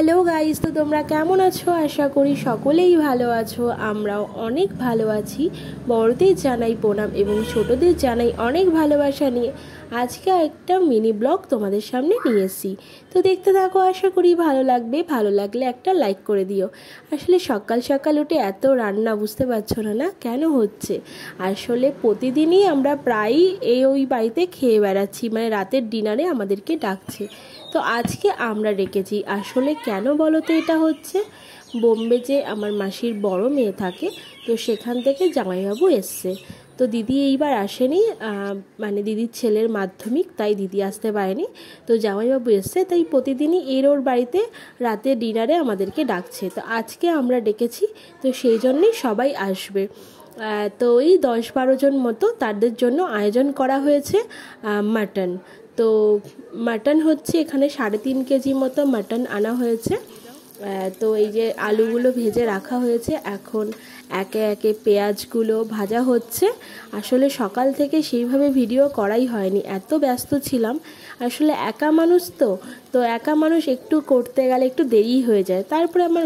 Hello guys তো তোমরা কেমন আছো আশা করি সকলেই ভালো আছো আমরাও অনেক ভালো আছি বড়দের জানাই প্রণাম এবং ছোটদের জানাই অনেক ভালোবাসা নিয়ে আজকে একটা মিনি ব্লগ তোমাদের সামনে নিয়ে এসেছি তো দেখতে থাকো আশা করি ভালো লাগবে ভালো লাগলে একটা লাইক করে দিও আসলে সকাল সকাল উঠে এত রান্না বুঝতে পারছো না না কেন হচ্ছে আসলে প্রতিদিনই আমরা প্রায়ই এই ওই বাড়িতে খেয়ে বেড়াচ্ছি মানে রাতের ডিনারে আমাদেরকে ডাকছে তো আজকে আমরা রেখেছি আসলে কেন বলো তো এটা হচ্ছে বোম্বে যে আমার মাসির বড় মেয়ে থাকে তো সেখান থেকে জামাইবাবু এসছে তো দিদি এইবার আসেনি মানে দিদির ছেলের মাধ্যমিক তাই দিদি আসতে পারেনি তো জামাইবাবু এসছে তাই প্রতিদিনই এর ওর বাড়িতে রাতে ডিনারে আমাদেরকে ডাকছে তো আজকে আমরা ডেকেছি তো সেই জন্যেই সবাই আসবে তো এই দশ বারো জন মতো তাদের জন্য আয়োজন করা হয়েছে মাটন তো মাটন হচ্ছে এখানে সাড়ে তিন কেজি মতো মাটন আনা হয়েছে তো এই যে আলুগুলো ভেজে রাখা হয়েছে এখন একে একে পেঁয়াজগুলো ভাজা হচ্ছে আসলে সকাল থেকে সেইভাবে ভিডিও করাই হয়নি এত ব্যস্ত ছিলাম আসলে একা মানুষ তো তো একা মানুষ একটু করতে গেলে একটু দেরি হয়ে যায় তারপরে আমার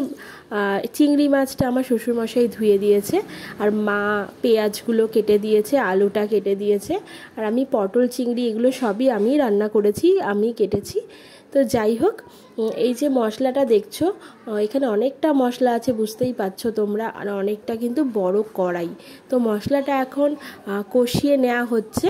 চিংড়ি মাছটা আমার শ্বশুরমশাই ধুয়ে দিয়েছে আর মা পেঁয়াজগুলো কেটে দিয়েছে আলুটা কেটে দিয়েছে আর আমি পটল চিংড়ি এগুলো সবই আমি রান্না করেছি আমি কেটেছি তো যাই হোক এই যে মশলাটা দেখছো এখানে অনেকটা মশলা আছে বুঝতেই পারছো তোমরা আর অনেকটা কিন্তু বড় কড়াই তো মশলাটা এখন কষিয়ে নেওয়া হচ্ছে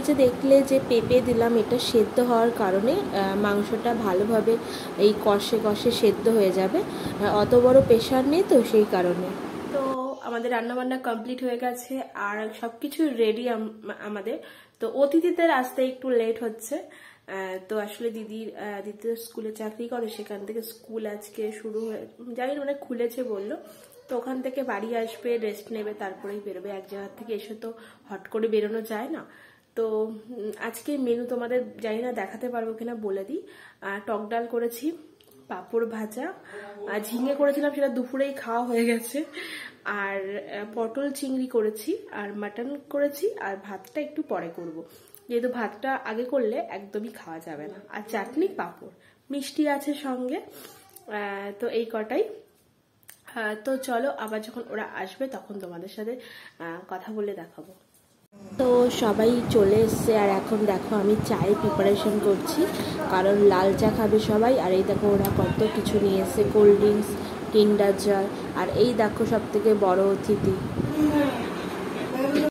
এই যে দেখলে যে পেঁপে দিলাম এটা সেদ্ধ হওয়ার কারণে মাংসটা ভালোভাবে এই কষে কষে সেদ্ধ হয়ে যাবে অত বড় প্রেশার নেই তো সেই কারণে তো আমাদের রান্নাবান্না কমপ্লিট হয়ে গেছে আর সব কিছু রেডি আমাদের তো অতিথিদের আসতে একটু লেট হচ্ছে তো আসলে দিদির দ্বিতীয় স্কুলে চাকরি করে সেখান থেকে স্কুল আজকে শুরু হয়ে জানি মানে খুলেছে বললো তো ওখান থেকে বাড়ি আসবে রেস্ট নেবে তারপরেই বেরোবে এক জায়গার থেকে এসে তো হট করে বেরোনো যায় না তো আজকে মেনু তোমাদের জানি না দেখাতে পারবো কিনা বলে দিই টক ডাল করেছি পাঁপড় ভাজা আর ঝিঙে করেছিলাম সেটা দুপুরেই খাওয়া হয়ে গেছে আর পটল চিংড়ি করেছি আর মাটন করেছি আর ভাতটা একটু পরে করব। যেহেতু ভাতটা আগে করলে একদমই খাওয়া যাবে না আর চাটনি পাঁপড় মিষ্টি আছে সঙ্গে তো এই কটাই তো চলো আবার যখন ওরা আসবে তখন তোমাদের সাথে কথা বলে দেখাবো তো সবাই চলে এসছে আর এখন দেখো আমি চায়ের প্রিপারেশন করছি কারণ লাল চা খাবে সবাই আর এই দেখো ওরা কত কিছু নিয়ে এসছে কোল্ড ড্রিঙ্কস টিন্ডার জল আর এই দেখো সব থেকে বড় অতিথি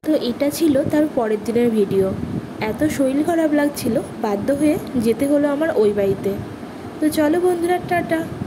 তো এটা ছিল তার পরের দিনের ভিডিও এত শরীর খারাপ লাগছিল বাধ্য হয়ে যেতে হলো আমার ওই বাড়িতে তো চলো বন্ধুরা টাটা